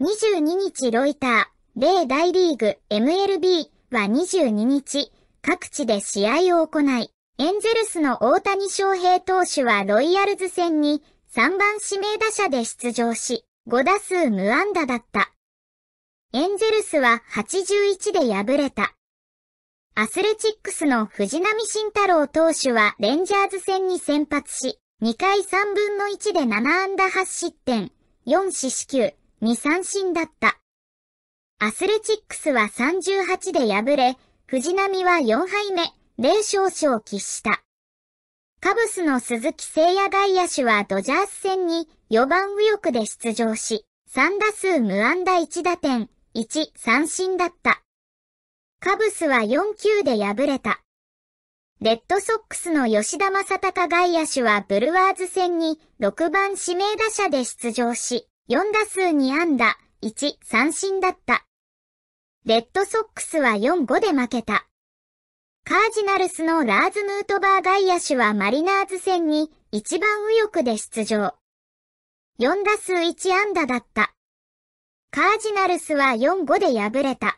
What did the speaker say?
22日ロイター、米大リーグ MLB は22日、各地で試合を行い、エンゼルスの大谷翔平投手はロイヤルズ戦に3番指名打者で出場し、5打数無安打だった。エンゼルスは81で敗れた。アスレチックスの藤波慎太郎投手はレンジャーズ戦に先発し、2回3分の1で7安打8失点、4四死球、2三振だった。アスレチックスは38で敗れ、藤波は4敗目、0少々喫した。カブスの鈴木誠也外野手はドジャース戦に4番右翼で出場し、3打数無安打1打点、1三振だった。カブスは4球で敗れた。レッドソックスの吉田正隆外野手はブルワーズ戦に6番指名打者で出場し、4打数2安打、1三振だった。レッドソックスは4-5で負けた。カージナルスのラーズ・ヌートバー外野手はマリナーズ戦に一番右翼で出場。4打数1安打だった。カージナルスは4-5で敗れた。